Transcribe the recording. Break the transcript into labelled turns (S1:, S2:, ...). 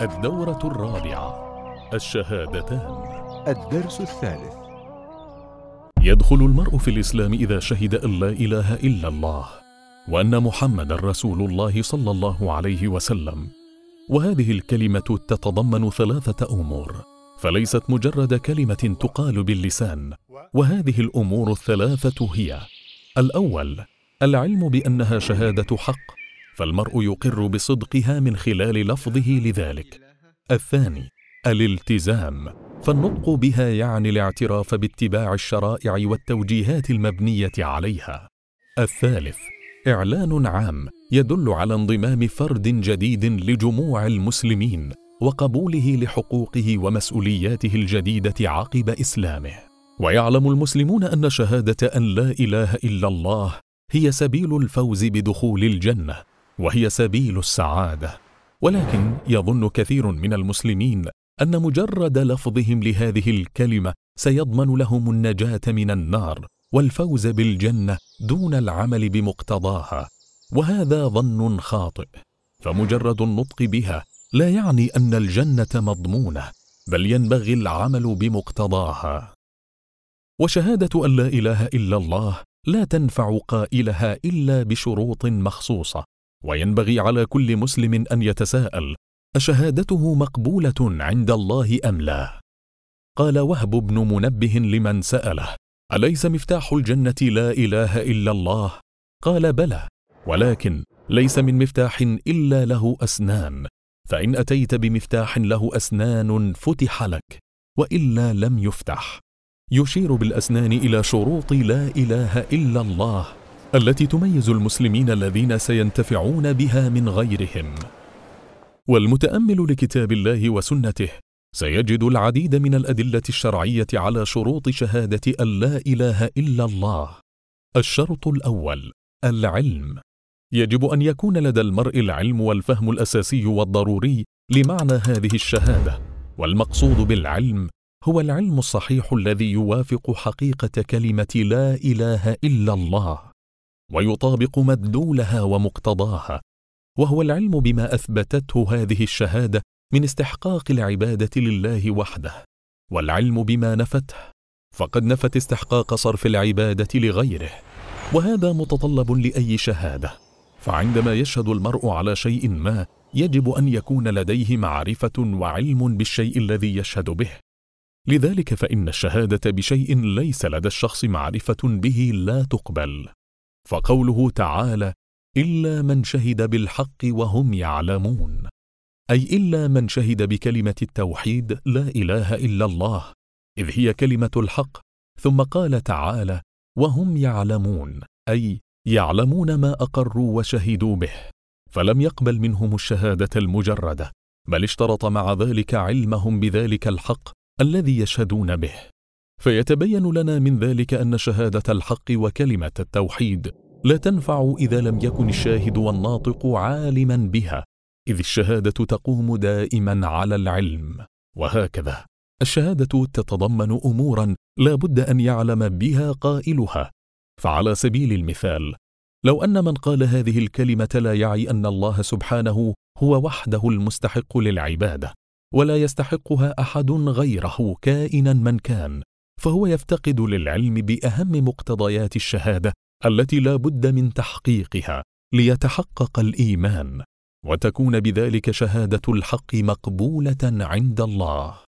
S1: الدورة الرابعة الشهادتان الدرس الثالث يدخل المرء في الإسلام إذا شهد أن لا إله إلا الله وأن محمد رسول الله صلى الله عليه وسلم وهذه الكلمة تتضمن ثلاثة أمور فليست مجرد كلمة تقال باللسان وهذه الأمور الثلاثة هي الأول العلم بأنها شهادة حق فالمرء يقر بصدقها من خلال لفظه لذلك الثاني الالتزام فالنطق بها يعني الاعتراف باتباع الشرائع والتوجيهات المبنيه عليها الثالث اعلان عام يدل على انضمام فرد جديد لجموع المسلمين وقبوله لحقوقه ومسؤولياته الجديده عقب اسلامه ويعلم المسلمون ان شهاده ان لا اله الا الله هي سبيل الفوز بدخول الجنه وهي سبيل السعادة ولكن يظن كثير من المسلمين أن مجرد لفظهم لهذه الكلمة سيضمن لهم النجاة من النار والفوز بالجنة دون العمل بمقتضاها وهذا ظن خاطئ فمجرد النطق بها لا يعني أن الجنة مضمونة بل ينبغي العمل بمقتضاها وشهادة أن لا إله إلا الله لا تنفع قائلها إلا بشروط مخصوصة وينبغي على كل مسلم أن يتساءل أشهادته مقبولة عند الله أم لا؟ قال وهب بن منبه لمن سأله أليس مفتاح الجنة لا إله إلا الله؟ قال بلى ولكن ليس من مفتاح إلا له أسنان فإن أتيت بمفتاح له أسنان فتح لك وإلا لم يفتح يشير بالأسنان إلى شروط لا إله إلا الله التي تميز المسلمين الذين سينتفعون بها من غيرهم والمتامل لكتاب الله وسنته سيجد العديد من الادله الشرعيه على شروط شهاده ان لا اله الا الله الشرط الاول العلم يجب ان يكون لدى المرء العلم والفهم الاساسي والضروري لمعنى هذه الشهاده والمقصود بالعلم هو العلم الصحيح الذي يوافق حقيقه كلمه لا اله الا الله ويطابق مدلولها ومقتضاها وهو العلم بما اثبتته هذه الشهاده من استحقاق العباده لله وحده والعلم بما نفته فقد نفت استحقاق صرف العباده لغيره وهذا متطلب لاي شهاده فعندما يشهد المرء على شيء ما يجب ان يكون لديه معرفه وعلم بالشيء الذي يشهد به لذلك فان الشهاده بشيء ليس لدى الشخص معرفه به لا تقبل فقوله تعالى إلا من شهد بالحق وهم يعلمون أي إلا من شهد بكلمة التوحيد لا إله إلا الله إذ هي كلمة الحق ثم قال تعالى وهم يعلمون أي يعلمون ما أقروا وشهدوا به فلم يقبل منهم الشهادة المجردة بل اشترط مع ذلك علمهم بذلك الحق الذي يشهدون به فيتبين لنا من ذلك أن شهادة الحق وكلمة التوحيد لا تنفع إذا لم يكن الشاهد والناطق عالما بها إذ الشهادة تقوم دائما على العلم وهكذا الشهادة تتضمن أمورا لا بد أن يعلم بها قائلها فعلى سبيل المثال لو أن من قال هذه الكلمة لا يعي أن الله سبحانه هو وحده المستحق للعبادة ولا يستحقها أحد غيره كائنا من كان فهو يفتقد للعلم باهم مقتضيات الشهاده التي لا بد من تحقيقها ليتحقق الايمان وتكون بذلك شهاده الحق مقبوله عند الله